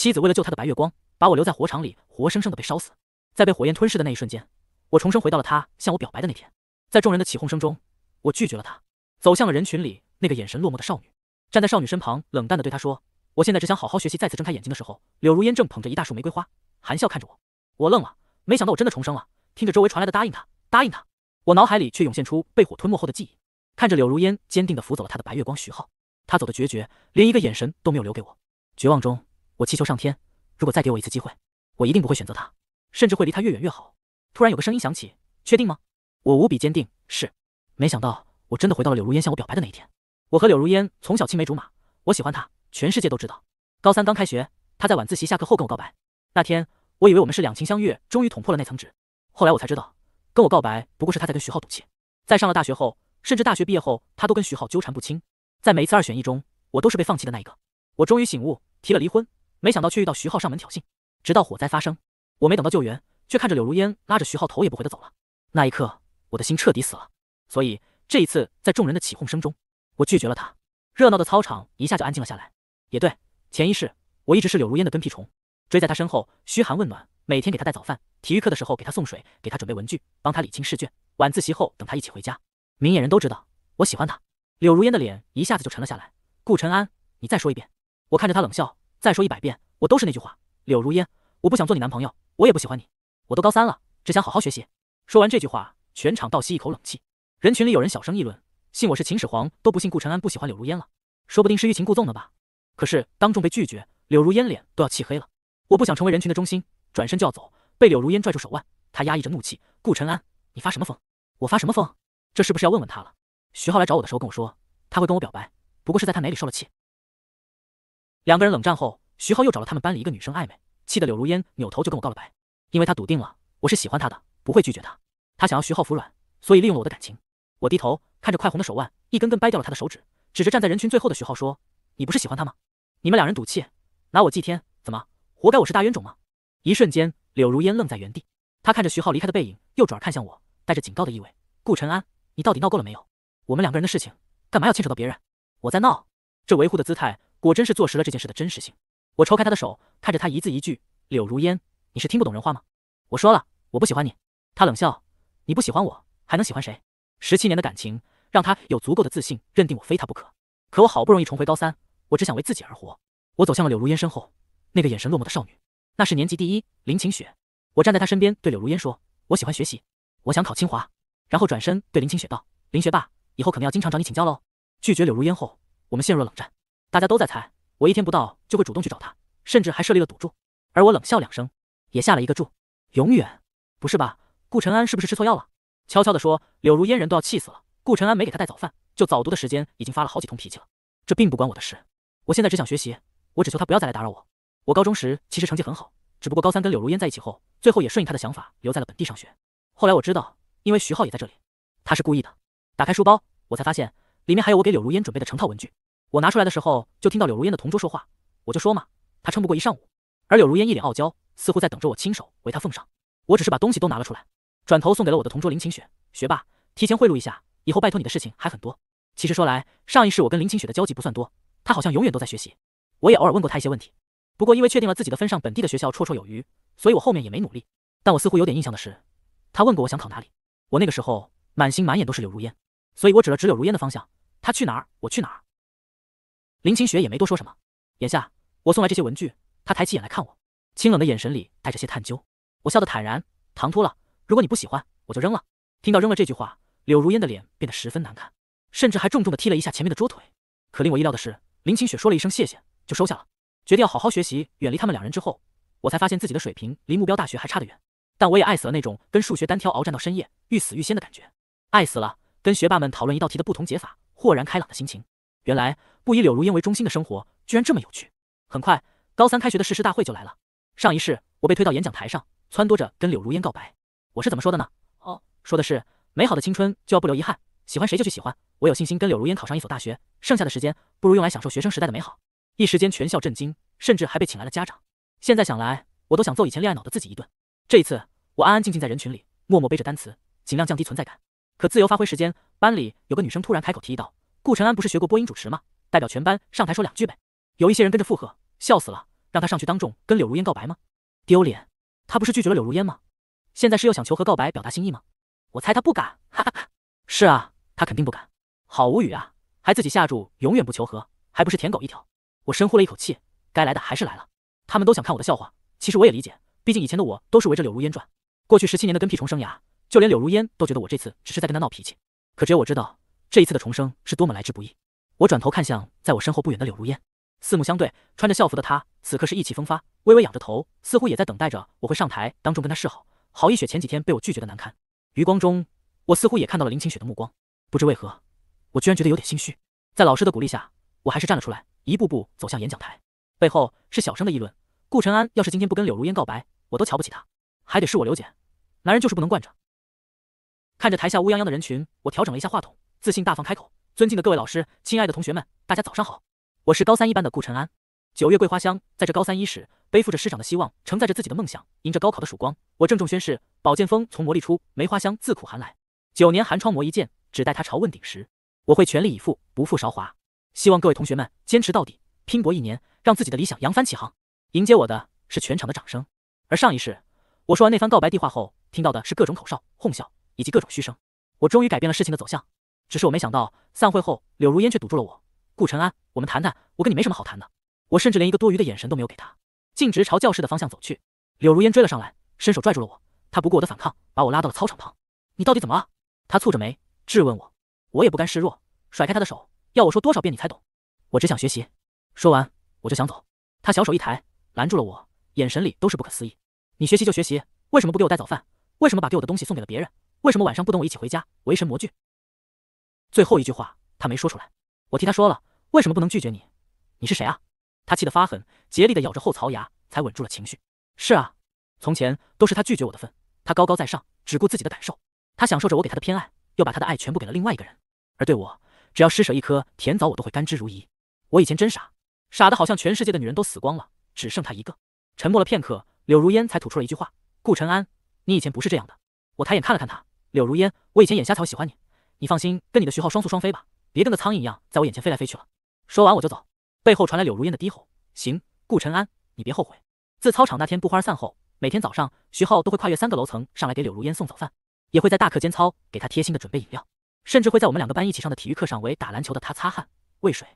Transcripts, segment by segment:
妻子为了救他的白月光，把我留在火场里，活生生的被烧死。在被火焰吞噬的那一瞬间，我重生回到了他向我表白的那天。在众人的起哄声中，我拒绝了他，走向了人群里那个眼神落寞的少女。站在少女身旁，冷淡的对她说：“我现在只想好好学习。”再次睁开眼睛的时候，柳如烟正捧着一大束玫瑰花，含笑看着我。我愣了，没想到我真的重生了。听着周围传来的“答应他，答应他”，我脑海里却涌现出被火吞没后的记忆。看着柳如烟坚定的扶走了他的白月光徐浩，他走的决绝，连一个眼神都没有留给我。绝望中。我祈求上天，如果再给我一次机会，我一定不会选择他，甚至会离他越远越好。突然有个声音响起：“确定吗？”我无比坚定：“是。”没想到我真的回到了柳如烟向我表白的那一天。我和柳如烟从小青梅竹马，我喜欢她，全世界都知道。高三刚开学，她在晚自习下课后跟我告白。那天我以为我们是两情相悦，终于捅破了那层纸。后来我才知道，跟我告白不过是她在跟徐浩赌气。在上了大学后，甚至大学毕业后，她都跟徐浩纠缠不清。在每一次二选一中，我都是被放弃的那一个。我终于醒悟，提了离婚。没想到却遇到徐浩上门挑衅，直到火灾发生，我没等到救援，却看着柳如烟拉着徐浩头也不回的走了。那一刻，我的心彻底死了。所以这一次，在众人的起哄声中，我拒绝了他。热闹的操场一下就安静了下来。也对，前一世我一直是柳如烟的跟屁虫，追在她身后嘘寒问暖，每天给她带早饭，体育课的时候给她送水，给她准备文具，帮她理清试卷，晚自习后等她一起回家。明眼人都知道我喜欢她。柳如烟的脸一下子就沉了下来。顾晨安，你再说一遍？我看着他冷笑。再说一百遍，我都是那句话。柳如烟，我不想做你男朋友，我也不喜欢你。我都高三了，只想好好学习。说完这句话，全场倒吸一口冷气。人群里有人小声议论，信我是秦始皇都不信顾沉安不喜欢柳如烟了，说不定是欲擒故纵呢吧。可是当众被拒绝，柳如烟脸都要气黑了。我不想成为人群的中心，转身就要走，被柳如烟拽住手腕。他压抑着怒气，顾沉安，你发什么疯？我发什么疯？这是不是要问问他了？徐浩来找我的时候跟我说，他会跟我表白，不过是在他哪里受了气。两个人冷战后，徐浩又找了他们班里一个女生暧昧，气得柳如烟扭头就跟我告了白。因为他笃定了我是喜欢他的，不会拒绝他。他想要徐浩服软，所以利用了我的感情。我低头看着快红的手腕，一根根掰掉了他的手指，指着站在人群最后的徐浩说：“你不是喜欢他吗？你们两人赌气，拿我祭天，怎么活该我是大冤种吗？”一瞬间，柳如烟愣在原地，他看着徐浩离开的背影，又转而看向我，带着警告的意味：“顾晨安，你到底闹够了没有？我们两个人的事情，干嘛要牵扯到别人？我在闹，这维护的姿态。”果真是坐实了这件事的真实性。我抽开他的手，看着他一字一句：“柳如烟，你是听不懂人话吗？我说了，我不喜欢你。”他冷笑：“你不喜欢我，还能喜欢谁？十七年的感情，让他有足够的自信，认定我非他不可。可我好不容易重回高三，我只想为自己而活。”我走向了柳如烟身后那个眼神落寞的少女，那是年级第一林晴雪。我站在她身边，对柳如烟说：“我喜欢学习，我想考清华。”然后转身对林晴雪道：“林学霸，以后可能要经常找你请教喽。”拒绝柳如烟后，我们陷入了冷战。大家都在猜，我一天不到就会主动去找他，甚至还设立了赌注。而我冷笑两声，也下了一个注。永远，不是吧？顾晨安是不是吃错药了？悄悄地说，柳如烟人都要气死了。顾晨安没给他带早饭，就早读的时间已经发了好几通脾气了。这并不关我的事，我现在只想学习。我只求他不要再来打扰我。我高中时其实成绩很好，只不过高三跟柳如烟在一起后，最后也顺应他的想法，留在了本地上学。后来我知道，因为徐浩也在这里，他是故意的。打开书包，我才发现里面还有我给柳如烟准备的成套文具。我拿出来的时候，就听到柳如烟的同桌说话，我就说嘛，她撑不过一上午。而柳如烟一脸傲娇，似乎在等着我亲手为她奉上。我只是把东西都拿了出来，转头送给了我的同桌林晴雪。学霸，提前贿赂一下，以后拜托你的事情还很多。其实说来，上一世我跟林晴雪的交集不算多，她好像永远都在学习。我也偶尔问过她一些问题，不过因为确定了自己的分上本地的学校绰绰有余，所以我后面也没努力。但我似乎有点印象的是，她问过我想考哪里。我那个时候满心满眼都是柳如烟，所以我指了指柳如烟的方向，她去哪儿，我去哪儿。林清雪也没多说什么。眼下我送来这些文具，她抬起眼来看我，清冷的眼神里带着些探究。我笑得坦然，唐突了。如果你不喜欢，我就扔了。听到扔了这句话，柳如烟的脸变得十分难看，甚至还重重的踢了一下前面的桌腿。可令我意料的是，林清雪说了一声谢谢，就收下了。决定要好好学习，远离他们两人之后，我才发现自己的水平离目标大学还差得远。但我也爱死了那种跟数学单挑、鏖战到深夜、欲死欲仙的感觉，爱死了跟学霸们讨论一道题的不同解法，豁然开朗的心情。原来不以柳如烟为中心的生活居然这么有趣。很快，高三开学的誓师大会就来了。上一世，我被推到演讲台上，撺掇着跟柳如烟告白。我是怎么说的呢？哦，说的是，美好的青春就要不留遗憾，喜欢谁就去喜欢。我有信心跟柳如烟考上一所大学。剩下的时间，不如用来享受学生时代的美好。一时间，全校震惊，甚至还被请来了家长。现在想来，我都想揍以前恋爱脑的自己一顿。这一次，我安安静静在人群里，默默背着单词，尽量降低存在感。可自由发挥时间，班里有个女生突然开口提议道。顾晨安不是学过播音主持吗？代表全班上台说两句呗。有一些人跟着附和，笑死了，让他上去当众跟柳如烟告白吗？丢脸，他不是拒绝了柳如烟吗？现在是又想求和告白表达心意吗？我猜他不敢，哈哈哈。是啊，他肯定不敢。好无语啊，还自己下注永远不求和，还不是舔狗一条？我深呼了一口气，该来的还是来了。他们都想看我的笑话，其实我也理解，毕竟以前的我都是围着柳如烟转，过去十七年的跟屁虫生涯，就连柳如烟都觉得我这次只是在跟他闹脾气。可只有我知道。这一次的重生是多么来之不易！我转头看向在我身后不远的柳如烟，四目相对，穿着校服的她此刻是意气风发，微微仰着头，似乎也在等待着我会上台当众跟她示好。郝一雪前几天被我拒绝的难堪，余光中我似乎也看到了林晴雪的目光，不知为何，我居然觉得有点心虚。在老师的鼓励下，我还是站了出来，一步步走向演讲台，背后是小声的议论。顾晨安要是今天不跟柳如烟告白，我都瞧不起他，还得是我刘简，男人就是不能惯着。看着台下乌泱泱的人群，我调整了一下话筒。自信大方开口：“尊敬的各位老师，亲爱的同学们，大家早上好。我是高三一班的顾晨安。九月桂花香，在这高三伊始，背负着师长的希望，承载着自己的梦想，迎着高考的曙光，我郑重宣誓：宝剑锋从磨砺出，梅花香自苦寒来。九年寒窗磨一剑，只待他朝问鼎时。我会全力以赴，不负韶华。希望各位同学们坚持到底，拼搏一年，让自己的理想扬帆起航。迎接我的是全场的掌声。而上一世，我说完那番告白地话后，听到的是各种口哨、哄笑以及各种嘘声。我终于改变了事情的走向。”只是我没想到，散会后柳如烟却堵住了我。顾晨安，我们谈谈。我跟你没什么好谈的。我甚至连一个多余的眼神都没有给他，径直朝教室的方向走去。柳如烟追了上来，伸手拽住了我。他不顾我的反抗，把我拉到了操场旁。你到底怎么了？他蹙着眉质问我。我也不甘示弱，甩开他的手，要我说多少遍你才懂？我只想学习。说完我就想走。他小手一抬，拦住了我，眼神里都是不可思议。你学习就学习，为什么不给我带早饭？为什么把给我的东西送给了别人？为什么晚上不等我一起回家？为神魔具。最后一句话，他没说出来，我替他说了。为什么不能拒绝你？你是谁啊？他气得发狠，竭力的咬着后槽牙，才稳住了情绪。是啊，从前都是他拒绝我的份。他高高在上，只顾自己的感受。他享受着我给他的偏爱，又把他的爱全部给了另外一个人。而对我，只要施舍一颗甜枣，我都会甘之如饴。我以前真傻，傻的好像全世界的女人都死光了，只剩他一个。沉默了片刻，柳如烟才吐出了一句话：“顾晨安，你以前不是这样的。”我抬眼看了看他，柳如烟，我以前眼瞎才会喜欢你。你放心，跟你的徐浩双宿双飞吧，别跟个苍蝇一样在我眼前飞来飞去了。说完我就走，背后传来柳如烟的低吼：“行，顾晨安，你别后悔。”自操场那天不欢而散后，每天早上徐浩都会跨越三个楼层上来给柳如烟送早饭，也会在大课间操给他贴心的准备饮料，甚至会在我们两个班一起上的体育课上为打篮球的他擦汗喂水。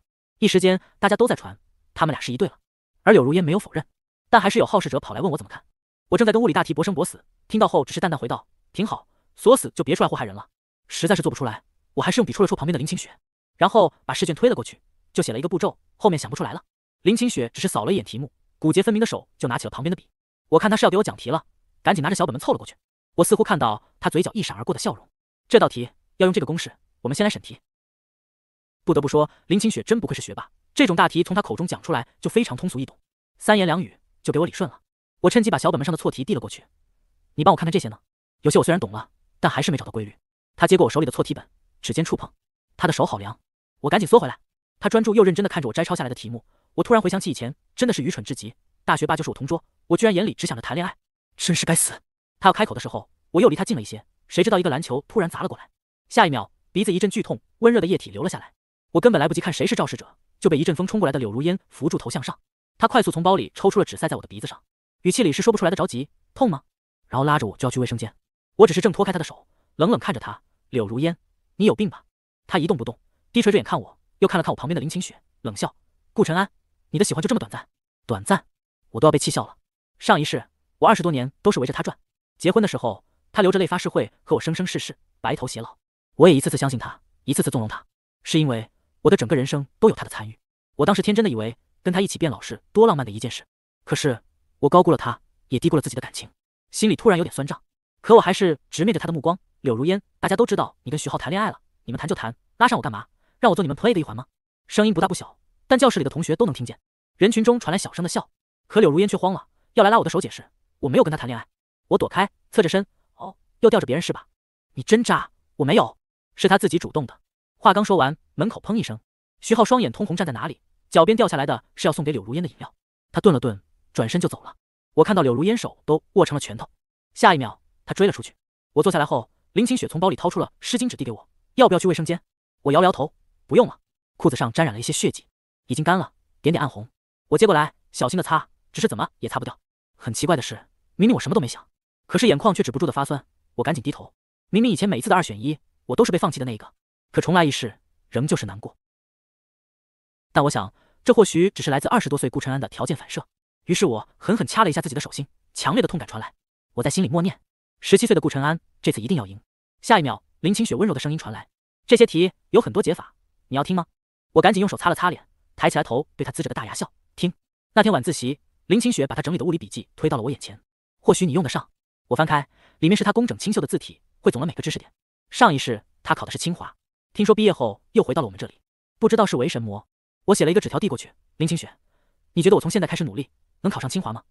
一时间大家都在传他们俩是一对了，而柳如烟没有否认，但还是有好事者跑来问我怎么看。我正在跟物理大题搏生搏死，听到后只是淡淡回道：“挺好，锁死就别出来祸害人了。”实在是做不出来，我还是用笔戳了戳旁边的林清雪，然后把试卷推了过去，就写了一个步骤，后面想不出来了。林清雪只是扫了一眼题目，骨节分明的手就拿起了旁边的笔。我看她是要给我讲题了，赶紧拿着小本本凑了过去。我似乎看到她嘴角一闪而过的笑容。这道题要用这个公式，我们先来审题。不得不说，林清雪真不愧是学霸，这种大题从她口中讲出来就非常通俗易懂，三言两语就给我理顺了。我趁机把小本本上的错题递了过去，你帮我看看这些呢？有些我虽然懂了，但还是没找到规律。他接过我手里的错题本，指尖触碰，他的手好凉，我赶紧缩回来。他专注又认真地看着我摘抄下来的题目，我突然回想起以前，真的是愚蠢至极。大学霸就是我同桌，我居然眼里只想着谈恋爱，真是该死。他要开口的时候，我又离他近了一些，谁知道一个篮球突然砸了过来，下一秒鼻子一阵剧痛，温热的液体流了下来。我根本来不及看谁是肇事者，就被一阵风冲过来的柳如烟扶住头向上。他快速从包里抽出了纸塞在我的鼻子上，语气里是说不出来的着急，痛吗？然后拉着我就要去卫生间。我只是正脱开他的手。冷冷看着他，柳如烟，你有病吧？他一动不动，低垂着眼看我，又看了看我旁边的林晴雪，冷笑：“顾晨安，你的喜欢就这么短暂？短暂？我都要被气笑了。上一世，我二十多年都是围着他转，结婚的时候，他流着泪发誓会和我生生世世白头偕老，我也一次次相信他，一次次纵容他，是因为我的整个人生都有他的参与。我当时天真的以为跟他一起变老是多浪漫的一件事，可是我高估了他，也低估了自己的感情，心里突然有点酸胀，可我还是直面着他的目光。”柳如烟，大家都知道你跟徐浩谈恋爱了，你们谈就谈，拉上我干嘛？让我做你们 play 的一环吗？声音不大不小，但教室里的同学都能听见。人群中传来小声的笑，可柳如烟却慌了，要来拉我的手解释：“我没有跟他谈恋爱。”我躲开，侧着身，哦，又吊着别人是吧？你真渣！我没有，是他自己主动的。话刚说完，门口砰一声，徐浩双眼通红站在哪里，脚边掉下来的是要送给柳如烟的饮料。他顿了顿，转身就走了。我看到柳如烟手都握成了拳头，下一秒他追了出去。我坐下来后。林清雪从包里掏出了湿巾纸，递给我：“要不要去卫生间？”我摇摇头：“不用了，裤子上沾染了一些血迹，已经干了，点点暗红。”我接过来，小心的擦，只是怎么也擦不掉。很奇怪的是，明明我什么都没想，可是眼眶却止不住的发酸。我赶紧低头，明明以前每一次的二选一，我都是被放弃的那一个，可重来一世，仍旧是难过。但我想，这或许只是来自二十多岁顾晨安的条件反射。于是我狠狠掐了一下自己的手心，强烈的痛感传来。我在心里默念。十七岁的顾晨安这次一定要赢。下一秒，林清雪温柔的声音传来：“这些题有很多解法，你要听吗？”我赶紧用手擦了擦脸，抬起来头，对她呲着个大牙笑。听，那天晚自习，林清雪把她整理的物理笔记推到了我眼前，或许你用得上。我翻开，里面是她工整清秀的字体，汇总了每个知识点。上一世她考的是清华，听说毕业后又回到了我们这里，不知道是为神魔。我写了一个纸条递过去：“林清雪，你觉得我从现在开始努力，能考上清华吗？”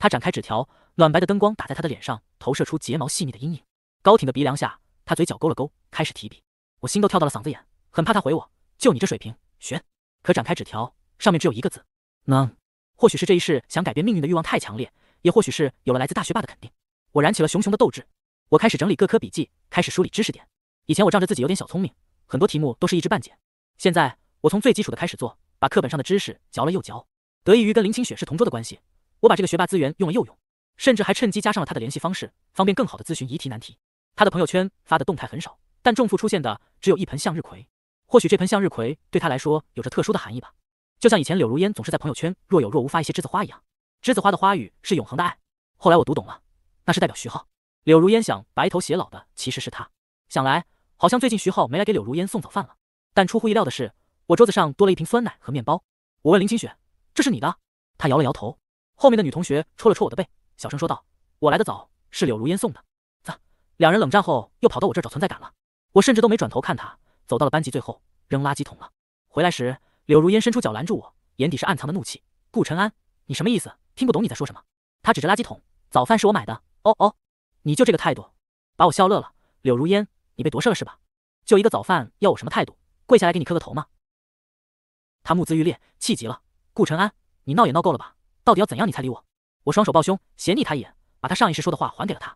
他展开纸条，暖白的灯光打在他的脸上，投射出睫毛细腻的阴影。高挺的鼻梁下，他嘴角勾了勾，开始提笔。我心都跳到了嗓子眼，很怕他回我。就你这水平，学？可展开纸条，上面只有一个字：能。或许是这一世想改变命运的欲望太强烈，也或许是有了来自大学霸的肯定，我燃起了熊熊的斗志。我开始整理各科笔记，开始梳理知识点。以前我仗着自己有点小聪明，很多题目都是一知半解。现在我从最基础的开始做，把课本上的知识嚼了又嚼。得益于跟林清雪是同桌的关系。我把这个学霸资源用了又用，甚至还趁机加上了他的联系方式，方便更好的咨询疑题难题。他的朋友圈发的动态很少，但重复出现的只有一盆向日葵。或许这盆向日葵对他来说有着特殊的含义吧。就像以前柳如烟总是在朋友圈若有若无发一些栀子花一样，栀子花的花语是永恒的爱。后来我读懂了，那是代表徐浩。柳如烟想白头偕老的其实是他。想来好像最近徐浩没来给柳如烟送早饭了，但出乎意料的是，我桌子上多了一瓶酸奶和面包。我问林清雪，这是你的？她摇了摇头。后面的女同学戳了戳我的背，小声说道：“我来的早，是柳如烟送的。”擦，两人冷战后又跑到我这儿找存在感了。我甚至都没转头看他，走到了班级最后扔垃圾桶了。回来时，柳如烟伸出脚拦住我，眼底是暗藏的怒气：“顾晨安，你什么意思？听不懂你在说什么？”他指着垃圾桶：“早饭是我买的。”“哦哦，你就这个态度？”把我笑乐了。柳如烟，你被夺舍了是吧？就一个早饭要我什么态度？跪下来给你磕个头吗？他目眦欲裂，气急了：“顾晨安，你闹也闹够了吧？”到底要怎样你才理我？我双手抱胸，斜睨他一眼，把他上一世说的话还给了他。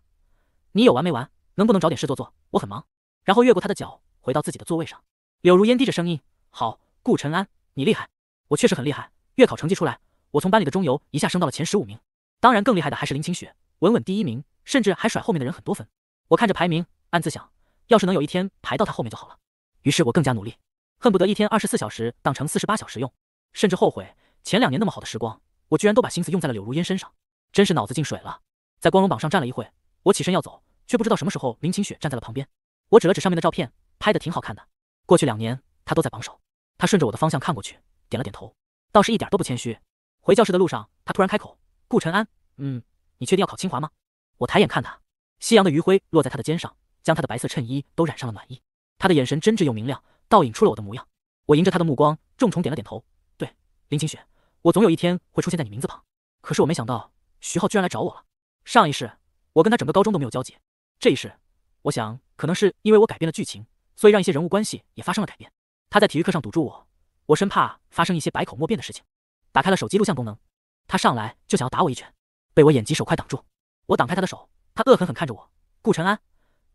你有完没完？能不能找点事做做？我很忙。然后越过他的脚，回到自己的座位上。柳如烟低着声音：“好，顾晨安，你厉害。我确实很厉害。月考成绩出来，我从班里的中游一下升到了前十五名。当然，更厉害的还是林清雪，稳稳第一名，甚至还甩后面的人很多分。我看着排名，暗自想，要是能有一天排到他后面就好了。于是，我更加努力，恨不得一天二十四小时当成四十八小时用，甚至后悔前两年那么好的时光。”我居然都把心思用在了柳如烟身上，真是脑子进水了。在光荣榜上站了一会，我起身要走，却不知道什么时候林晴雪站在了旁边。我指了指上面的照片，拍的挺好看的。过去两年，她都在榜首。她顺着我的方向看过去，点了点头，倒是一点都不谦虚。回教室的路上，她突然开口：“顾晨安，嗯，你确定要考清华吗？”我抬眼看他，夕阳的余晖落在他的肩上，将他的白色衬衣都染上了暖意。他的眼神真挚又明亮，倒映出了我的模样。我迎着他的目光，重重点了点头：“对，林晴雪。”我总有一天会出现在你名字旁，可是我没想到徐浩居然来找我了。上一世我跟他整个高中都没有交集，这一世我想可能是因为我改变了剧情，所以让一些人物关系也发生了改变。他在体育课上堵住我，我生怕发生一些百口莫辩的事情，打开了手机录像功能。他上来就想要打我一拳，被我眼疾手快挡住。我挡开他的手，他恶狠狠看着我：“顾晨安，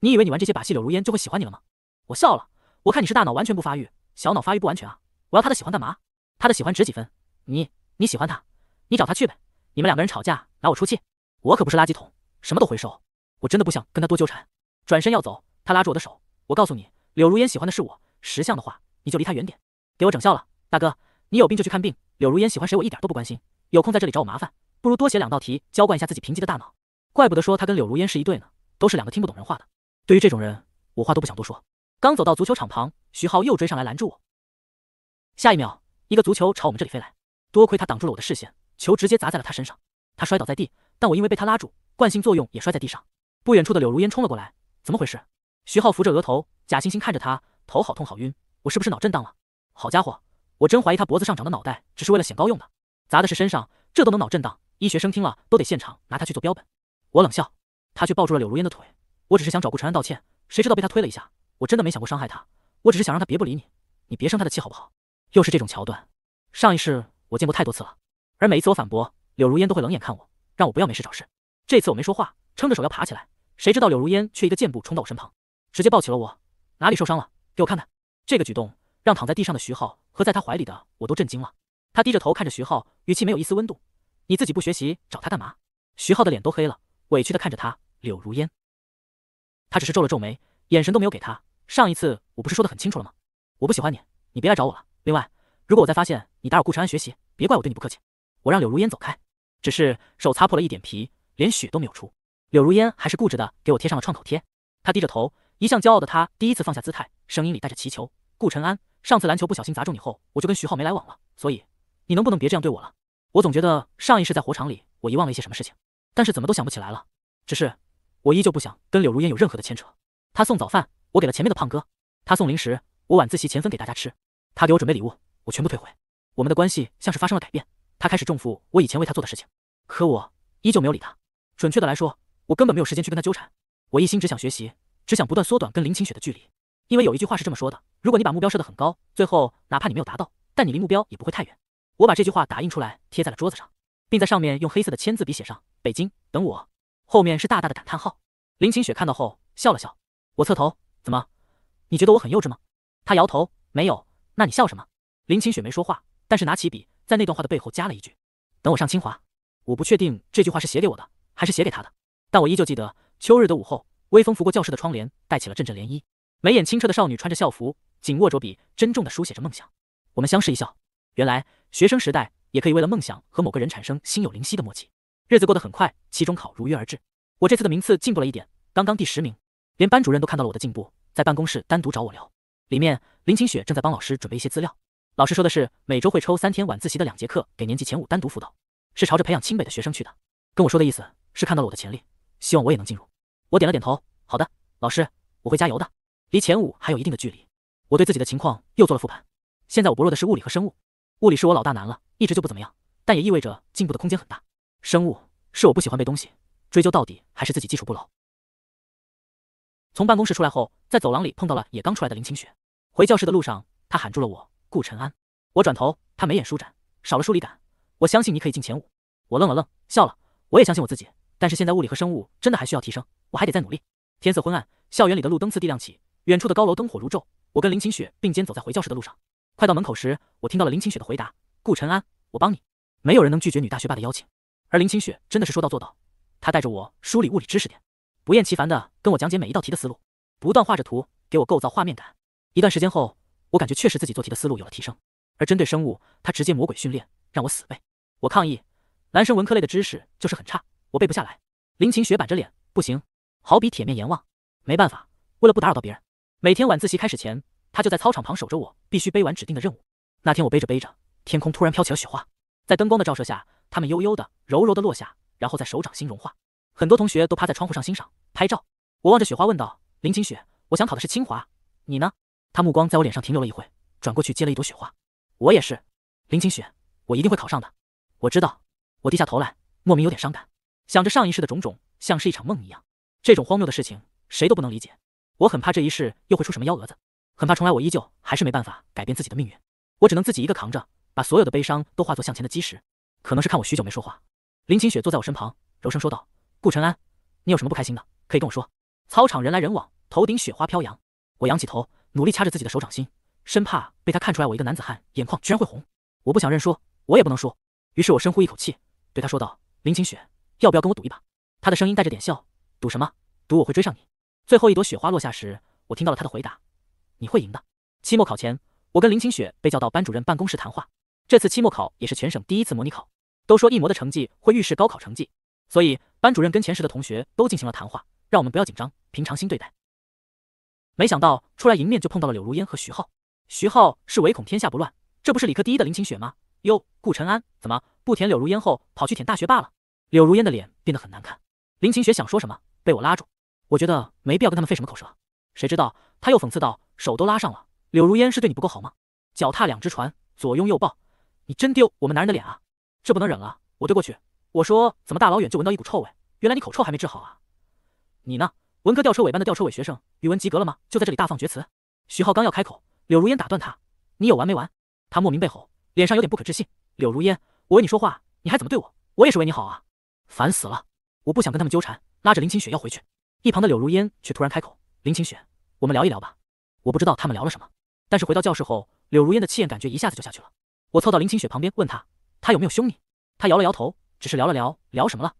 你以为你玩这些把戏，柳如烟就会喜欢你了吗？”我笑了，我看你是大脑完全不发育，小脑发育不完全啊！我要他的喜欢干嘛？他的喜欢值几分？你。你喜欢他，你找他去呗。你们两个人吵架，拿我出气，我可不是垃圾桶，什么都回收。我真的不想跟他多纠缠，转身要走，他拉住我的手。我告诉你，柳如烟喜欢的是我，识相的话，你就离他远点。给我整笑了，大哥，你有病就去看病。柳如烟喜欢谁，我一点都不关心。有空在这里找我麻烦，不如多写两道题，浇灌一下自己贫瘠的大脑。怪不得说他跟柳如烟是一对呢，都是两个听不懂人话的。对于这种人，我话都不想多说。刚走到足球场旁，徐浩又追上来拦住我。下一秒，一个足球朝我们这里飞来。多亏他挡住了我的视线，球直接砸在了他身上，他摔倒在地，但我因为被他拉住，惯性作用也摔在地上。不远处的柳如烟冲了过来，怎么回事？徐浩扶着额头，假惺惺看着他，头好痛好晕，我是不是脑震荡了？好家伙，我真怀疑他脖子上长的脑袋只是为了显高用的，砸的是身上，这都能脑震荡，医学生听了都得现场拿他去做标本。我冷笑，他却抱住了柳如烟的腿，我只是想找顾晨安道歉，谁知道被他推了一下，我真的没想过伤害他，我只是想让他别不理你，你别生他的气好不好？又是这种桥段，上一世。我见过太多次了，而每一次我反驳柳如烟都会冷眼看我，让我不要没事找事。这次我没说话，撑着手要爬起来，谁知道柳如烟却一个箭步冲到我身旁，直接抱起了我，哪里受伤了，给我看看。这个举动让躺在地上的徐浩和在他怀里的我都震惊了。他低着头看着徐浩，语气没有一丝温度：“你自己不学习，找他干嘛？”徐浩的脸都黑了，委屈的看着他。柳如烟，他只是皱了皱眉，眼神都没有给他。上一次我不是说的很清楚了吗？我不喜欢你，你别来找我了。另外，如果我再发现……你打扰顾晨安学习，别怪我对你不客气。我让柳如烟走开，只是手擦破了一点皮，连血都没有出。柳如烟还是固执的给我贴上了创口贴。她低着头，一向骄傲的她第一次放下姿态，声音里带着祈求。顾晨安，上次篮球不小心砸中你后，我就跟徐浩没来往了。所以你能不能别这样对我了？我总觉得上一世在火场里，我遗忘了一些什么事情，但是怎么都想不起来了。只是我依旧不想跟柳如烟有任何的牵扯。他送早饭，我给了前面的胖哥；他送零食，我晚自习前分给大家吃；他给我准备礼物，我全部退回。我们的关系像是发生了改变，他开始重复我以前为他做的事情，可我依旧没有理他。准确的来说，我根本没有时间去跟他纠缠，我一心只想学习，只想不断缩短跟林晴雪的距离。因为有一句话是这么说的：如果你把目标设得很高，最后哪怕你没有达到，但你离目标也不会太远。我把这句话打印出来，贴在了桌子上，并在上面用黑色的签字笔写上“北京等我”，后面是大大的感叹号。林晴雪看到后笑了笑。我侧头，怎么？你觉得我很幼稚吗？他摇头，没有。那你笑什么？林晴雪没说话。但是拿起笔，在那段话的背后加了一句：“等我上清华。”我不确定这句话是写给我的，还是写给他的。但我依旧记得秋日的午后，微风拂过教室的窗帘，带起了阵阵涟漪。眉眼清澈的少女穿着校服，紧握着笔，珍重地书写着梦想。我们相视一笑，原来学生时代也可以为了梦想和某个人产生心有灵犀的默契。日子过得很快，期中考如约而至。我这次的名次进步了一点，刚刚第十名。连班主任都看到了我的进步，在办公室单独找我聊。里面林晴雪正在帮老师准备一些资料。老师说的是每周会抽三天晚自习的两节课给年级前五单独辅导，是朝着培养清北的学生去的。跟我说的意思是看到了我的潜力，希望我也能进入。我点了点头，好的，老师，我会加油的。离前五还有一定的距离，我对自己的情况又做了复盘。现在我薄弱的是物理和生物，物理是我老大难了，一直就不怎么样，但也意味着进步的空间很大。生物是我不喜欢背东西，追究到底还是自己基础不牢。从办公室出来后，在走廊里碰到了也刚出来的林清雪。回教室的路上，她喊住了我。顾晨安，我转头，他眉眼舒展，少了疏离感。我相信你可以进前五。我愣了愣，笑了。我也相信我自己，但是现在物理和生物真的还需要提升，我还得再努力。天色昏暗，校园里的路灯次第亮起，远处的高楼灯火如昼。我跟林晴雪并肩走在回教室的路上。快到门口时，我听到了林晴雪的回答：“顾晨安，我帮你。”没有人能拒绝女大学霸的邀请，而林晴雪真的是说到做到。她带着我梳理物理知识点，不厌其烦的跟我讲解每一道题的思路，不断画着图给我构造画面感。一段时间后。我感觉确实自己做题的思路有了提升，而针对生物，他直接魔鬼训练，让我死背。我抗议，男生文科类的知识就是很差，我背不下来。林晴雪板着脸，不行，好比铁面阎王。没办法，为了不打扰到别人，每天晚自习开始前，他就在操场旁守着我，必须背完指定的任务。那天我背着背着，天空突然飘起了雪花，在灯光的照射下，它们悠悠的、柔柔的落下，然后在手掌心融化。很多同学都趴在窗户上欣赏、拍照。我望着雪花问道：“林晴雪，我想考的是清华，你呢？”他目光在我脸上停留了一会，转过去接了一朵雪花。我也是，林清雪，我一定会考上的。我知道。我低下头来，莫名有点伤感，想着上一世的种种，像是一场梦一样。这种荒谬的事情，谁都不能理解。我很怕这一世又会出什么幺蛾子，很怕重来我依旧还是没办法改变自己的命运。我只能自己一个扛着，把所有的悲伤都化作向前的基石。可能是看我许久没说话，林清雪坐在我身旁，柔声说道：“顾晨安，你有什么不开心的，可以跟我说。”操场人来人往，头顶雪花飘扬。我仰起头。努力掐着自己的手掌心，生怕被他看出来我一个男子汉眼眶居然会红。我不想认输，我也不能输。于是我深呼一口气，对他说道：“林晴雪，要不要跟我赌一把？”他的声音带着点笑：“赌什么？赌我会追上你。”最后一朵雪花落下时，我听到了他的回答：“你会赢的。”期末考前，我跟林晴雪被叫到班主任办公室谈话。这次期末考也是全省第一次模拟考，都说一模的成绩会预示高考成绩，所以班主任跟前十的同学都进行了谈话，让我们不要紧张，平常心对待。没想到出来迎面就碰到了柳如烟和徐浩。徐浩是唯恐天下不乱，这不是理科第一的林晴雪吗？哟，顾晨安，怎么不舔柳如烟后跑去舔大学霸了？柳如烟的脸变得很难看。林晴雪想说什么，被我拉住。我觉得没必要跟他们费什么口舌。谁知道他又讽刺道：“手都拉上了，柳如烟是对你不够好吗？脚踏两只船，左拥右抱，你真丢我们男人的脸啊！这不能忍了，我对过去。我说怎么大老远就闻到一股臭味，原来你口臭还没治好啊？你呢？”文科吊车尾般的吊车尾学生，语文及格了吗？就在这里大放厥词。徐浩刚要开口，柳如烟打断他：“你有完没完？”他莫名背后，脸上有点不可置信。柳如烟，我为你说话，你还怎么对我？我也是为你好啊！烦死了，我不想跟他们纠缠，拉着林晴雪要回去。一旁的柳如烟却突然开口：“林晴雪，我们聊一聊吧。”我不知道他们聊了什么，但是回到教室后，柳如烟的气焰感觉一下子就下去了。我凑到林晴雪旁边，问她：“他有没有凶你？”她摇了摇头，只是聊了聊，聊什么了？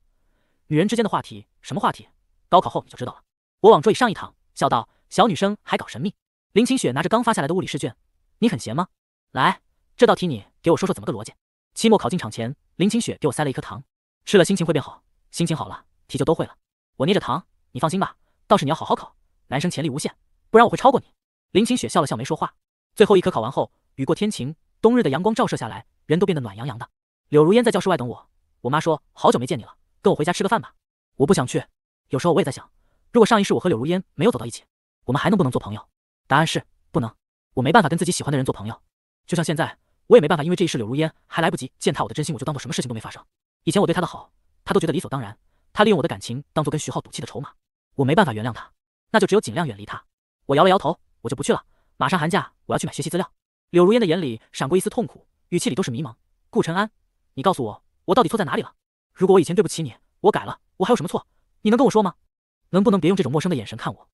女人之间的话题，什么话题？高考后你就知道了。我往桌椅上一躺，笑道：“小女生还搞神秘。”林晴雪拿着刚发下来的物理试卷，你很闲吗？来，这道题你给我说说怎么个逻辑。期末考进场前，林晴雪给我塞了一颗糖，吃了心情会变好，心情好了题就都会了。我捏着糖，你放心吧。倒是你要好好考，男生潜力无限，不然我会超过你。林晴雪笑了笑，没说话。最后一科考完后，雨过天晴，冬日的阳光照射下来，人都变得暖洋洋的。柳如烟在教室外等我，我妈说好久没见你了，跟我回家吃个饭吧。我不想去。有时候我也在想。如果上一世我和柳如烟没有走到一起，我们还能不能做朋友？答案是不能。我没办法跟自己喜欢的人做朋友，就像现在，我也没办法因为这一世柳如烟还来不及践踏我的真心，我就当做什么事情都没发生。以前我对她的好，她都觉得理所当然。她利用我的感情当做跟徐浩赌气的筹码，我没办法原谅她，那就只有尽量远离她。我摇了摇头，我就不去了。马上寒假，我要去买学习资料。柳如烟的眼里闪过一丝痛苦，语气里都是迷茫。顾晨安，你告诉我，我到底错在哪里了？如果我以前对不起你，我改了，我还有什么错？你能跟我说吗？能不能别用这种陌生的眼神看我？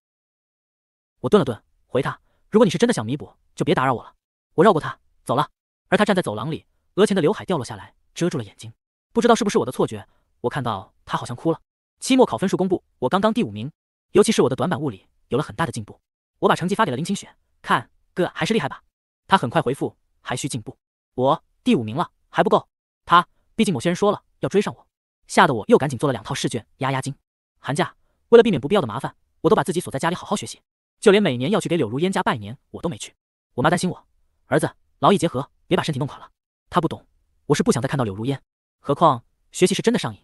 我顿了顿，回他：如果你是真的想弥补，就别打扰我了。我绕过他走了。而他站在走廊里，额前的刘海掉落下来，遮住了眼睛。不知道是不是我的错觉，我看到他好像哭了。期末考分数公布，我刚刚第五名，尤其是我的短板物理有了很大的进步。我把成绩发给了林晴雪，看哥还是厉害吧？他很快回复：还需进步。我第五名了，还不够。他毕竟某些人说了要追上我，吓得我又赶紧做了两套试卷压压惊。寒假。为了避免不必要的麻烦，我都把自己锁在家里好好学习。就连每年要去给柳如烟家拜年，我都没去。我妈担心我，儿子劳逸结合，别把身体弄垮了。她不懂，我是不想再看到柳如烟。何况学习是真的上瘾，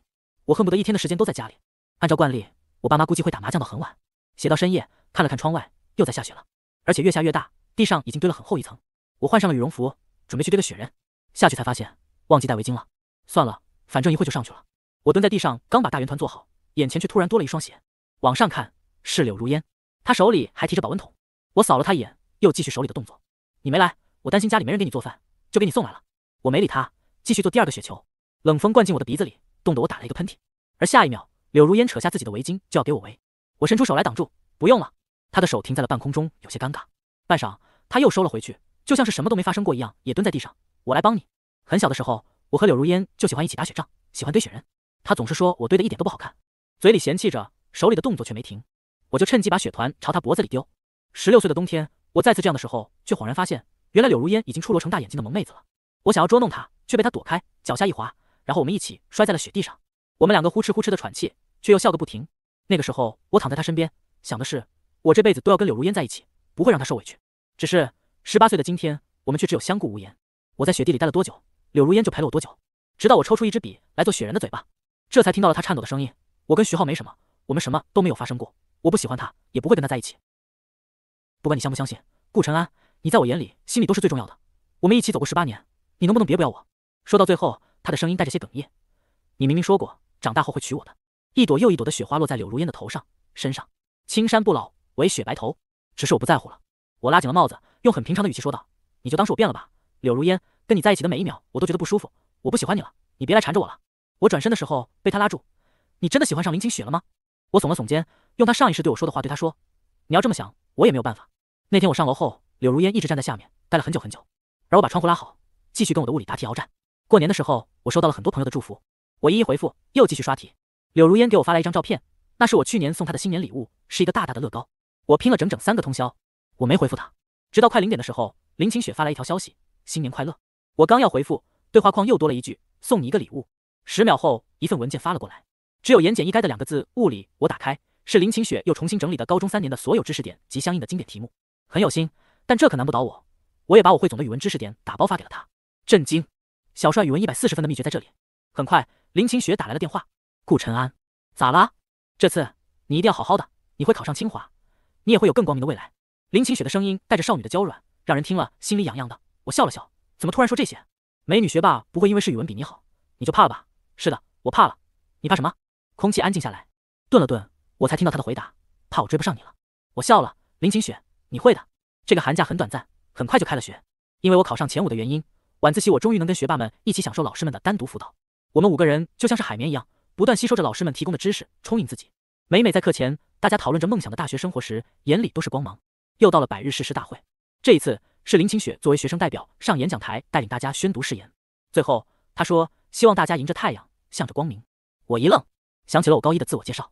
我恨不得一天的时间都在家里。按照惯例，我爸妈估计会打麻将到很晚，写到深夜。看了看窗外，又在下雪了，而且越下越大，地上已经堆了很厚一层。我换上了羽绒服，准备去堆个雪人。下去才发现忘记带围巾了，算了，反正一会就上去了。我蹲在地上，刚把大圆团做好，眼前却突然多了一双鞋。往上看是柳如烟，他手里还提着保温桶。我扫了他一眼，又继续手里的动作。你没来，我担心家里没人给你做饭，就给你送来了。我没理他，继续做第二个雪球。冷风灌进我的鼻子里，冻得我打了一个喷嚏。而下一秒，柳如烟扯下自己的围巾就要给我围，我伸出手来挡住。不用了。他的手停在了半空中，有些尴尬。半晌，他又收了回去，就像是什么都没发生过一样，也蹲在地上。我来帮你。很小的时候，我和柳如烟就喜欢一起打雪仗，喜欢堆雪人。他总是说我堆的一点都不好看，嘴里嫌弃着。手里的动作却没停，我就趁机把雪团朝他脖子里丢。十六岁的冬天，我再次这样的时候，却恍然发现，原来柳如烟已经出落成大眼睛的萌妹子了。我想要捉弄她，却被她躲开，脚下一滑，然后我们一起摔在了雪地上。我们两个呼哧呼哧的喘气，却又笑个不停。那个时候，我躺在她身边，想的是我这辈子都要跟柳如烟在一起，不会让她受委屈。只是十八岁的今天，我们却只有相顾无言。我在雪地里待了多久，柳如烟就陪了我多久，直到我抽出一支笔来做雪人的嘴巴，这才听到了她颤抖的声音。我跟徐浩没什么。我们什么都没有发生过，我不喜欢他，也不会跟他在一起。不管你相不相信，顾晨安，你在我眼里、心里都是最重要的。我们一起走过十八年，你能不能别不要我？说到最后，他的声音带着些哽咽。你明明说过长大后会娶我的。一朵又一朵的雪花落在柳如烟的头上、身上。青山不老，为雪白头。只是我不在乎了。我拉紧了帽子，用很平常的语气说道：“你就当是我变了吧。”柳如烟，跟你在一起的每一秒，我都觉得不舒服。我不喜欢你了，你别来缠着我了。我转身的时候被他拉住：“你真的喜欢上林清雪了吗？”我耸了耸肩，用他上一世对我说的话对他说：“你要这么想，我也没有办法。”那天我上楼后，柳如烟一直站在下面，待了很久很久。而我把窗户拉好，继续跟我的物理答题鏖战。过年的时候，我收到了很多朋友的祝福，我一一回复，又继续刷题。柳如烟给我发来一张照片，那是我去年送她的新年礼物，是一个大大的乐高，我拼了整整三个通宵。我没回复她，直到快零点的时候，林晴雪发来一条消息：“新年快乐！”我刚要回复，对话框又多了一句：“送你一个礼物。”十秒后，一份文件发了过来。只有言简意赅的两个字，物理。我打开是林晴雪又重新整理的高中三年的所有知识点及相应的经典题目，很有心。但这可难不倒我，我也把我汇总的语文知识点打包发给了他。震惊，小帅语文一百四十分的秘诀在这里。很快，林晴雪打来了电话，顾晨安，咋啦？这次你一定要好好的，你会考上清华，你也会有更光明的未来。林晴雪的声音带着少女的娇软，让人听了心里痒痒的。我笑了笑，怎么突然说这些？美女学霸不会因为是语文比你好，你就怕了吧？是的，我怕了。你怕什么？空气安静下来，顿了顿，我才听到他的回答：“怕我追不上你了。”我笑了。林晴雪，你会的。这个寒假很短暂，很快就开了学。因为我考上前五的原因，晚自习我终于能跟学霸们一起享受老师们的单独辅导。我们五个人就像是海绵一样，不断吸收着老师们提供的知识，充盈自己。每每在课前，大家讨论着梦想的大学生活时，眼里都是光芒。又到了百日誓师大会，这一次是林晴雪作为学生代表上演讲台，带领大家宣读誓言。最后她说：“希望大家迎着太阳，向着光明。”我一愣。想起了我高一的自我介绍。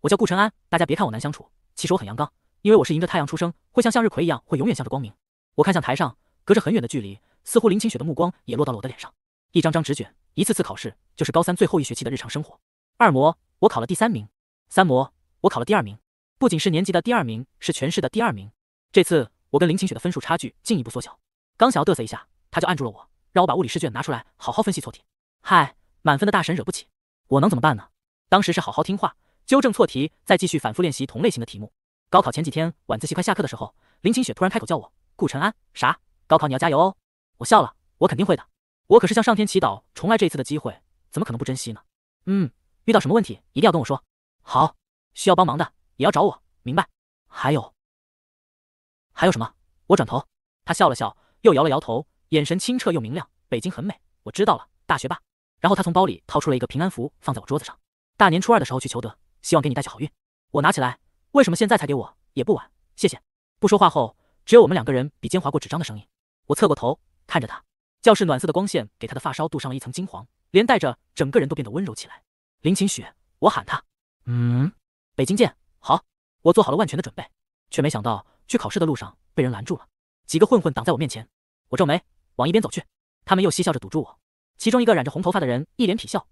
我叫顾晨安，大家别看我难相处，其实我很阳刚，因为我是迎着太阳出生，会像向日葵一样，会永远向着光明。我看向台上，隔着很远的距离，似乎林晴雪的目光也落到了我的脸上。一张张纸卷，一次次考试，就是高三最后一学期的日常生活。二模我考了第三名，三模我考了第二名，不仅是年级的第二名，是全市的第二名。这次我跟林晴雪的分数差距进一步缩小。刚想要嘚瑟一下，他就按住了我，让我把物理试卷拿出来，好好分析错题。嗨，满分的大神惹不起。我能怎么办呢？当时是好好听话，纠正错题，再继续反复练习同类型的题目。高考前几天，晚自习快下课的时候，林晴雪突然开口叫我：“顾晨安，啥？高考你要加油哦！”我笑了，我肯定会的。我可是向上天祈祷重来这一次的机会，怎么可能不珍惜呢？嗯，遇到什么问题一定要跟我说。好，需要帮忙的也要找我，明白？还有，还有什么？我转头，他笑了笑，又摇了摇头，眼神清澈又明亮。北京很美，我知道了，大学霸。然后他从包里掏出了一个平安符，放在我桌子上。大年初二的时候去求得，希望给你带去好运。我拿起来，为什么现在才给我？也不晚，谢谢。不说话后，只有我们两个人笔尖划过纸张的声音。我侧过头看着他，教室暖色的光线给他的发梢镀上了一层金黄，连带着整个人都变得温柔起来。林晴雪，我喊他。嗯，北京见。好，我做好了万全的准备，却没想到去考试的路上被人拦住了。几个混混挡在我面前，我皱眉往一边走去，他们又嬉笑着堵住我。其中一个染着红头发的人一脸痞笑，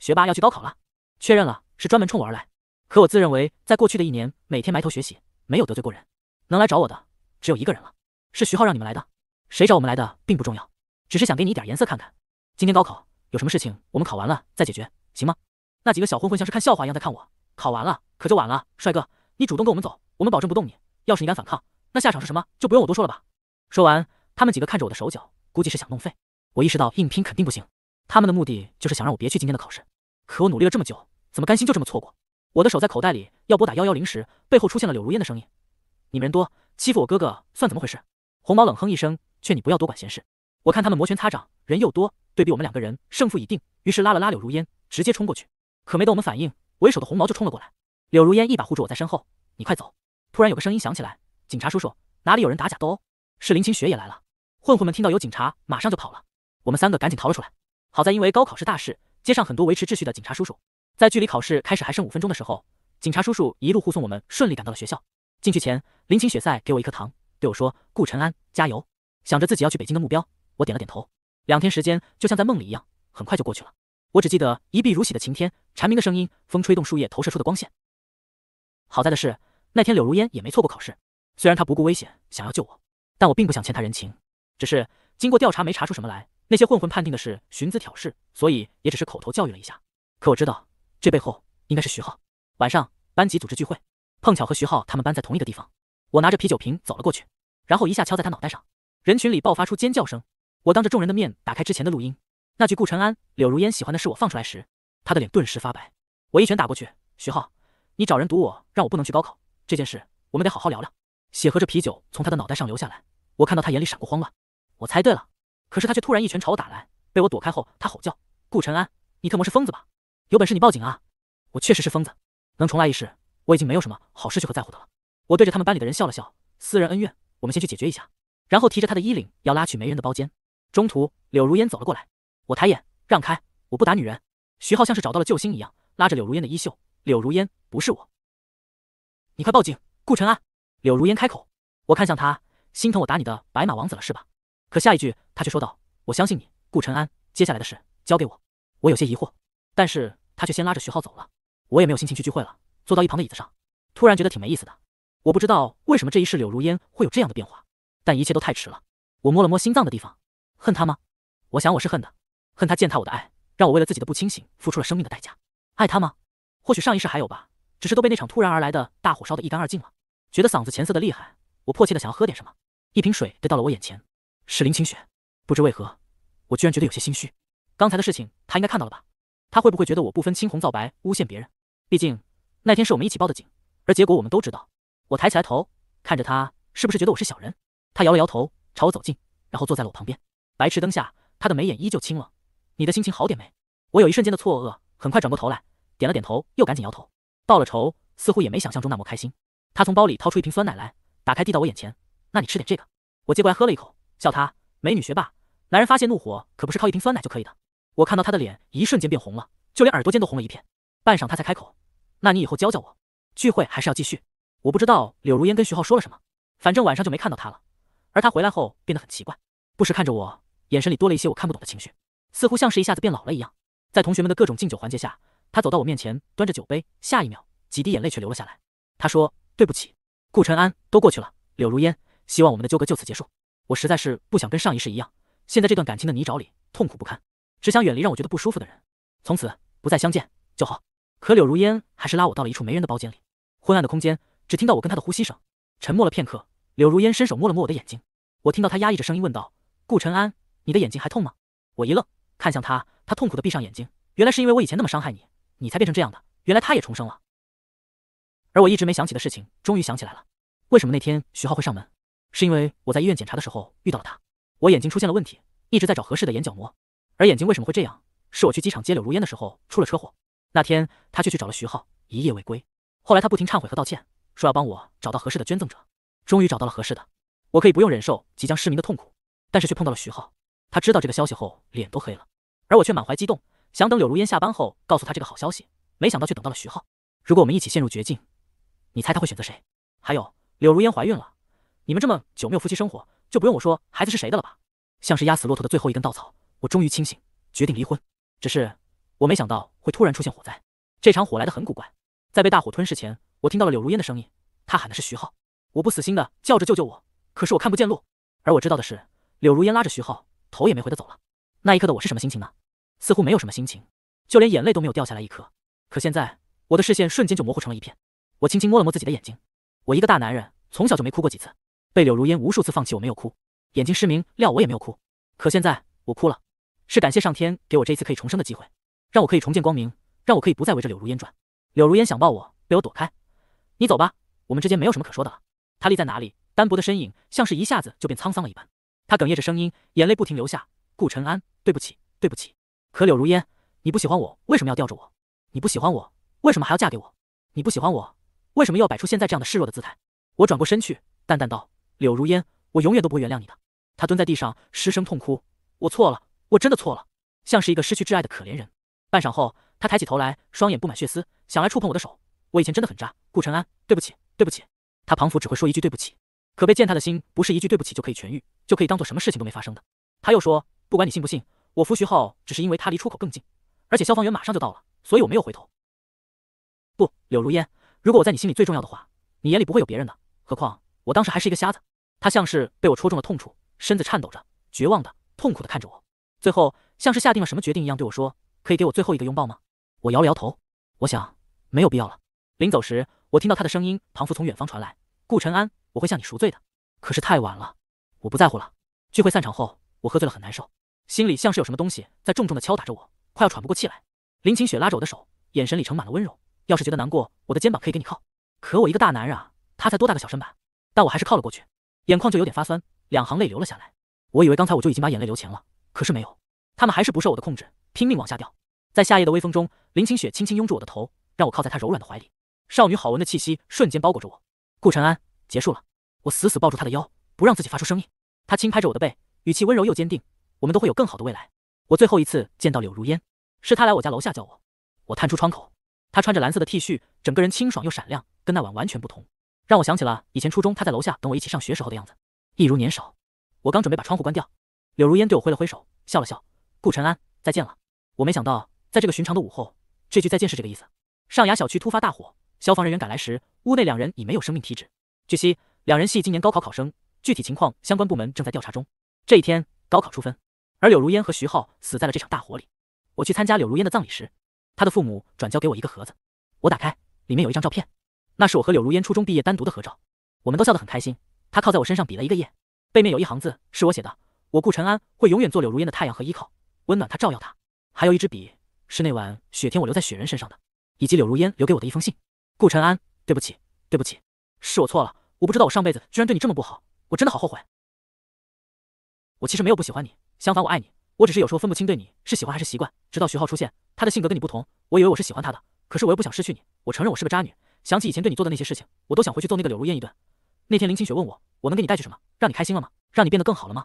学霸要去高考了，确认了是专门冲我而来。可我自认为在过去的一年每天埋头学习，没有得罪过人，能来找我的只有一个人了，是徐浩让你们来的。谁找我们来的并不重要，只是想给你一点颜色看看。今天高考有什么事情，我们考完了再解决，行吗？那几个小混混像是看笑话一样在看我，考完了可就晚了。帅哥，你主动跟我们走，我们保证不动你。要是你敢反抗，那下场是什么就不用我多说了吧。说完，他们几个看着我的手脚，估计是想弄废。我意识到硬拼肯定不行，他们的目的就是想让我别去今天的考试。可我努力了这么久，怎么甘心就这么错过？我的手在口袋里要拨打幺幺零时，背后出现了柳如烟的声音：“你们人多，欺负我哥哥算怎么回事？”红毛冷哼一声，劝你不要多管闲事。我看他们摩拳擦掌，人又多，对比我们两个人，胜负已定。于是拉了拉柳如烟，直接冲过去。可没等我们反应，为首的红毛就冲了过来。柳如烟一把护住我在身后：“你快走！”突然有个声音响起来：“警察叔叔，哪里有人打假斗殴？”是林清雪也来了。混混们听到有警察，马上就跑了。我们三个赶紧逃了出来。好在因为高考是大事，街上很多维持秩序的警察叔叔。在距离考试开始还剩五分钟的时候，警察叔叔一路护送我们顺利赶到了学校。进去前，林清雪塞给我一颗糖，对我说：“顾晨安，加油！”想着自己要去北京的目标，我点了点头。两天时间就像在梦里一样，很快就过去了。我只记得一碧如洗的晴天，蝉鸣的声音，风吹动树叶投射出的光线。好在的是，那天柳如烟也没错过考试。虽然她不顾危险想要救我，但我并不想欠他人情。只是经过调查，没查出什么来。那些混混判定的是寻滋挑事，所以也只是口头教育了一下。可我知道，这背后应该是徐浩。晚上班级组织聚会，碰巧和徐浩他们班在同一个地方，我拿着啤酒瓶走了过去，然后一下敲在他脑袋上，人群里爆发出尖叫声。我当着众人的面打开之前的录音，那句顾晨安、柳如烟喜欢的是我放出来时，他的脸顿时发白。我一拳打过去，徐浩，你找人堵我，让我不能去高考这件事，我们得好好聊聊。血和着啤酒从他的脑袋上流下来，我看到他眼里闪过慌乱。我猜对了。可是他却突然一拳朝我打来，被我躲开后，他吼叫：“顾晨安，你特么是疯子吧？有本事你报警啊！”我确实是疯子，能重来一世，我已经没有什么好失去和在乎的了。我对着他们班里的人笑了笑：“私人恩怨，我们先去解决一下。”然后提着他的衣领要拉去没人的包间。中途，柳如烟走了过来，我抬眼：“让开，我不打女人。”徐浩像是找到了救星一样，拉着柳如烟的衣袖：“柳如烟，不是我，你快报警！”顾晨安，柳如烟开口，我看向他：“心疼我打你的白马王子了是吧？”可下一句，他却说道：“我相信你，顾晨安。接下来的事交给我。”我有些疑惑，但是他却先拉着徐浩走了。我也没有心情去聚会了，坐到一旁的椅子上，突然觉得挺没意思的。我不知道为什么这一世柳如烟会有这样的变化，但一切都太迟了。我摸了摸心脏的地方，恨他吗？我想我是恨的，恨他践踏我的爱，让我为了自己的不清醒付出了生命的代价。爱他吗？或许上一世还有吧，只是都被那场突然而来的大火烧得一干二净了。觉得嗓子前涩的厉害，我迫切的想要喝点什么，一瓶水递到了我眼前。是林清雪，不知为何，我居然觉得有些心虚。刚才的事情她应该看到了吧？她会不会觉得我不分青红皂白诬陷别人？毕竟那天是我们一起报的警，而结果我们都知道。我抬起来头看着她，是不是觉得我是小人？她摇了摇头，朝我走近，然后坐在了我旁边。白炽灯下，她的眉眼依旧清冷。你的心情好点没？我有一瞬间的错愕，很快转过头来，点了点头，又赶紧摇头。报了仇，似乎也没想象中那么开心。她从包里掏出一瓶酸奶来，打开递到我眼前。那你吃点这个。我接过来喝了一口。叫他美女学霸，男人发泄怒火可不是靠一瓶酸奶就可以的。我看到他的脸一瞬间变红了，就连耳朵尖都红了一片。半晌，他才开口：“那你以后教教我。”聚会还是要继续。我不知道柳如烟跟徐浩说了什么，反正晚上就没看到他了。而他回来后变得很奇怪，不时看着我，眼神里多了一些我看不懂的情绪，似乎像是一下子变老了一样。在同学们的各种敬酒环节下，他走到我面前，端着酒杯，下一秒几滴眼泪却流了下来。他说：“对不起，顾晨安，都过去了。柳如烟，希望我们的纠葛就此结束。”我实在是不想跟上一世一样，现在这段感情的泥沼里痛苦不堪，只想远离让我觉得不舒服的人，从此不再相见就好。可柳如烟还是拉我到了一处没人的包间里，昏暗的空间，只听到我跟她的呼吸声。沉默了片刻，柳如烟伸手摸了摸我的眼睛，我听到她压抑着声音问道：“顾晨安，你的眼睛还痛吗？”我一愣，看向他，他痛苦的闭上眼睛。原来是因为我以前那么伤害你，你才变成这样的。原来他也重生了。而我一直没想起的事情，终于想起来了，为什么那天徐浩会上门？是因为我在医院检查的时候遇到了他，我眼睛出现了问题，一直在找合适的眼角膜。而眼睛为什么会这样？是我去机场接柳如烟的时候出了车祸。那天他却去找了徐浩，一夜未归。后来他不停忏悔和道歉，说要帮我找到合适的捐赠者。终于找到了合适的，我可以不用忍受即将失明的痛苦。但是却碰到了徐浩，他知道这个消息后脸都黑了。而我却满怀激动，想等柳如烟下班后告诉他这个好消息，没想到却等到了徐浩。如果我们一起陷入绝境，你猜他会选择谁？还有，柳如烟怀孕了。你们这么久没有夫妻生活，就不用我说孩子是谁的了吧？像是压死骆驼的最后一根稻草，我终于清醒，决定离婚。只是我没想到会突然出现火灾，这场火来的很古怪。在被大火吞噬前，我听到了柳如烟的声音，她喊的是徐浩。我不死心的叫着救救我，可是我看不见路。而我知道的是，柳如烟拉着徐浩，头也没回的走了。那一刻的我是什么心情呢？似乎没有什么心情，就连眼泪都没有掉下来一颗。可现在我的视线瞬间就模糊成了一片，我轻轻摸了摸自己的眼睛，我一个大男人，从小就没哭过几次。被柳如烟无数次放弃，我没有哭，眼睛失明，料我也没有哭。可现在我哭了，是感谢上天给我这一次可以重生的机会，让我可以重见光明，让我可以不再围着柳如烟转。柳如烟想抱我，被我躲开。你走吧，我们之间没有什么可说的了。他立在哪里，单薄的身影像是一下子就变沧桑了一般。他哽咽着声音，眼泪不停流下。顾晨安，对不起，对不起。可柳如烟，你不喜欢我，为什么要吊着我？你不喜欢我，为什么还要嫁给我？你不喜欢我，为什么又要摆出现在这样的示弱的姿态？我转过身去，淡淡道。柳如烟，我永远都不会原谅你的。他蹲在地上失声痛哭，我错了，我真的错了，像是一个失去挚爱的可怜人。半晌后，他抬起头来，双眼布满血丝，想来触碰我的手。我以前真的很渣，顾晨安，对不起，对不起。他仿佛只会说一句对不起，可被践踏的心不是一句对不起就可以痊愈，就可以当做什么事情都没发生的。他又说，不管你信不信，我扶徐浩只是因为他离出口更近，而且消防员马上就到了，所以我没有回头。不，柳如烟，如果我在你心里最重要的话，你眼里不会有别人的。何况我当时还是一个瞎子。他像是被我戳中了痛处，身子颤抖着，绝望的、痛苦的看着我，最后像是下定了什么决定一样对我说：“可以给我最后一个拥抱吗？”我摇了摇头，我想没有必要了。临走时，我听到他的声音仿佛从远方传来：“顾晨安，我会向你赎罪的。”可是太晚了，我不在乎了。聚会散场后，我喝醉了，很难受，心里像是有什么东西在重重的敲打着我，快要喘不过气来。林晴雪拉着我的手，眼神里盛满了温柔：“要是觉得难过，我的肩膀可以给你靠。”可我一个大男人啊，他才多大个小身板？但我还是靠了过去。眼眶就有点发酸，两行泪流了下来。我以为刚才我就已经把眼泪流乾了，可是没有，他们还是不受我的控制，拼命往下掉。在夏夜的微风中，林清雪轻轻拥住我的头，让我靠在她柔软的怀里，少女好闻的气息瞬间包裹着我。顾晨安，结束了。我死死抱住他的腰，不让自己发出声音。他轻拍着我的背，语气温柔又坚定：“我们都会有更好的未来。”我最后一次见到柳如烟，是她来我家楼下叫我。我探出窗口，她穿着蓝色的 T 恤，整个人清爽又闪亮，跟那晚完全不同。让我想起了以前初中他在楼下等我一起上学时候的样子，一如年少。我刚准备把窗户关掉，柳如烟对我挥了挥手，笑了笑：“顾晨安，再见了。”我没想到，在这个寻常的午后，这句再见是这个意思。上雅小区突发大火，消防人员赶来时，屋内两人已没有生命体征。据悉，两人系今年高考考生，具体情况相关部门正在调查中。这一天，高考出分，而柳如烟和徐浩死在了这场大火里。我去参加柳如烟的葬礼时，她的父母转交给我一个盒子，我打开，里面有一张照片。那是我和柳如烟初中毕业单独的合照，我们都笑得很开心。她靠在我身上比了一个耶，背面有一行字是我写的：“我顾晨安会永远做柳如烟的太阳和依靠，温暖她，照耀她。”还有一支笔是那晚雪天我留在雪人身上的，以及柳如烟留给我的一封信。顾晨安，对不起，对不起，是我错了，我不知道我上辈子居然对你这么不好，我真的好后悔。我其实没有不喜欢你，相反，我爱你。我只是有时候分不清对你是喜欢还是习惯。直到徐浩出现，他的性格跟你不同，我以为我是喜欢他的，可是我又不想失去你。我承认我是个渣女。想起以前对你做的那些事情，我都想回去揍那个柳如烟一顿。那天林清雪问我，我能给你带去什么，让你开心了吗？让你变得更好了吗？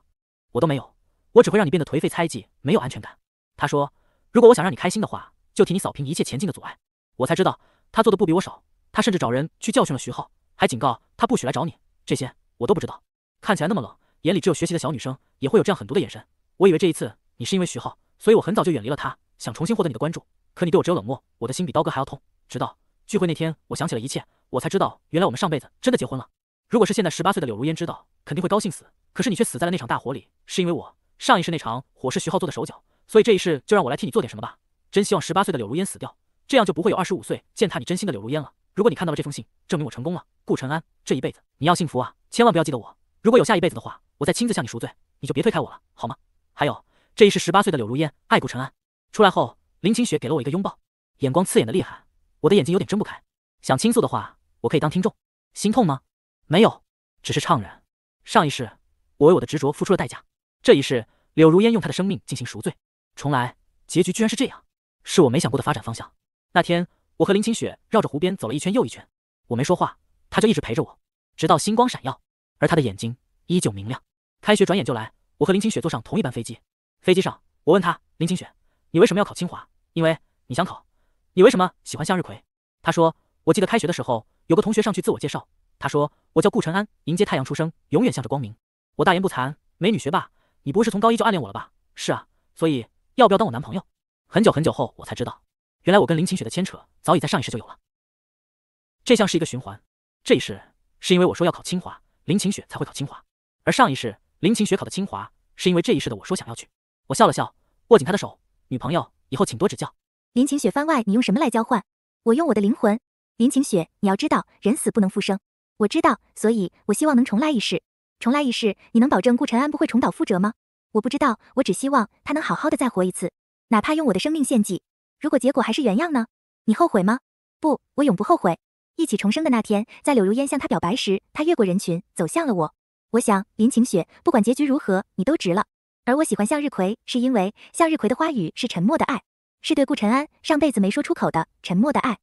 我都没有，我只会让你变得颓废、猜忌，没有安全感。他说，如果我想让你开心的话，就替你扫平一切前进的阻碍。我才知道，他做的不比我少，他甚至找人去教训了徐浩，还警告他不许来找你。这些我都不知道。看起来那么冷，眼里只有学习的小女生，也会有这样狠毒的眼神。我以为这一次你是因为徐浩，所以我很早就远离了他，想重新获得你的关注。可你对我只有冷漠，我的心比刀割还要痛。直到。聚会那天，我想起了一切，我才知道原来我们上辈子真的结婚了。如果是现在十八岁的柳如烟知道，肯定会高兴死。可是你却死在了那场大火里，是因为我上一世那场火是徐浩做的手脚，所以这一世就让我来替你做点什么吧。真希望十八岁的柳如烟死掉，这样就不会有二十五岁践踏你真心的柳如烟了。如果你看到了这封信，证明我成功了。顾沉安，这一辈子你要幸福啊，千万不要记得我。如果有下一辈子的话，我再亲自向你赎罪，你就别推开我了，好吗？还有这一世十八岁的柳如烟爱顾沉安。出来后，林晴雪给了我一个拥抱，眼光刺眼的厉害。我的眼睛有点睁不开，想倾诉的话，我可以当听众。心痛吗？没有，只是怅然。上一世，我为我的执着付出了代价。这一世，柳如烟用她的生命进行赎罪，重来，结局居然是这样，是我没想过的发展方向。那天，我和林清雪绕着湖边走了一圈又一圈，我没说话，她就一直陪着我，直到星光闪耀，而她的眼睛依旧明亮。开学转眼就来，我和林清雪坐上同一班飞机。飞机上，我问她：“林清雪，你为什么要考清华？因为你想考。你为什么喜欢向日葵？他说，我记得开学的时候有个同学上去自我介绍，他说我叫顾晨安，迎接太阳出生，永远向着光明。我大言不惭，美女学霸，你不会是从高一就暗恋我了吧？是啊，所以要不要当我男朋友？很久很久后我才知道，原来我跟林晴雪的牵扯早已在上一世就有了，这像是一个循环。这一世是因为我说要考清华，林晴雪才会考清华，而上一世林晴雪考的清华是因为这一世的我说想要去。我笑了笑，握紧她的手，女朋友以后请多指教。林晴雪番外，你用什么来交换？我用我的灵魂。林晴雪，你要知道，人死不能复生。我知道，所以我希望能重来一世。重来一世，你能保证顾晨安不会重蹈覆辙吗？我不知道，我只希望他能好好的再活一次，哪怕用我的生命献祭。如果结果还是原样呢？你后悔吗？不，我永不后悔。一起重生的那天，在柳如烟向他表白时，他越过人群走向了我。我想，林晴雪，不管结局如何，你都值了。而我喜欢向日葵，是因为向日葵的花语是沉默的爱。是对顾晨安上辈子没说出口的沉默的爱。